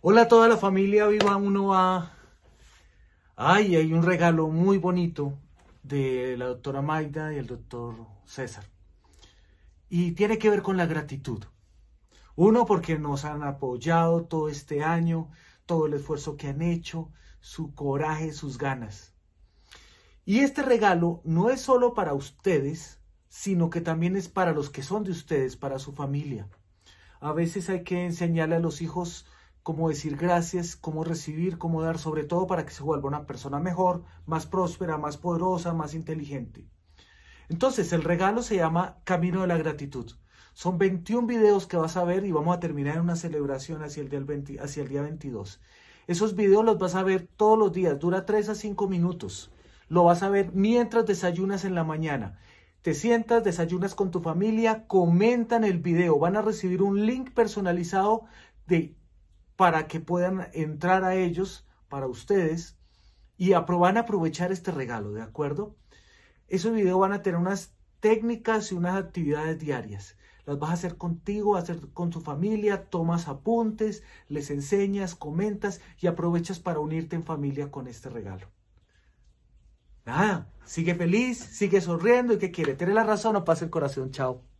Hola a toda la familia Viva Uno a. Ay, hay un regalo muy bonito de la doctora Maida y el doctor César. Y tiene que ver con la gratitud. Uno, porque nos han apoyado todo este año, todo el esfuerzo que han hecho, su coraje, sus ganas. Y este regalo no es solo para ustedes, sino que también es para los que son de ustedes, para su familia. A veces hay que enseñarle a los hijos cómo decir gracias, cómo recibir, cómo dar, sobre todo para que se vuelva una persona mejor, más próspera, más poderosa, más inteligente. Entonces, el regalo se llama Camino de la Gratitud. Son 21 videos que vas a ver y vamos a terminar en una celebración hacia el, día hacia el día 22. Esos videos los vas a ver todos los días, dura 3 a 5 minutos. Lo vas a ver mientras desayunas en la mañana. Te sientas, desayunas con tu familia, comentan el video, van a recibir un link personalizado de para que puedan entrar a ellos, para ustedes, y van a aprovechar este regalo, ¿de acuerdo? Esos videos van a tener unas técnicas y unas actividades diarias. Las vas a hacer contigo, vas a hacer con tu familia, tomas apuntes, les enseñas, comentas y aprovechas para unirte en familia con este regalo. Nada, sigue feliz, sigue sonriendo y que quiere, tener la razón o pasa el corazón, chao.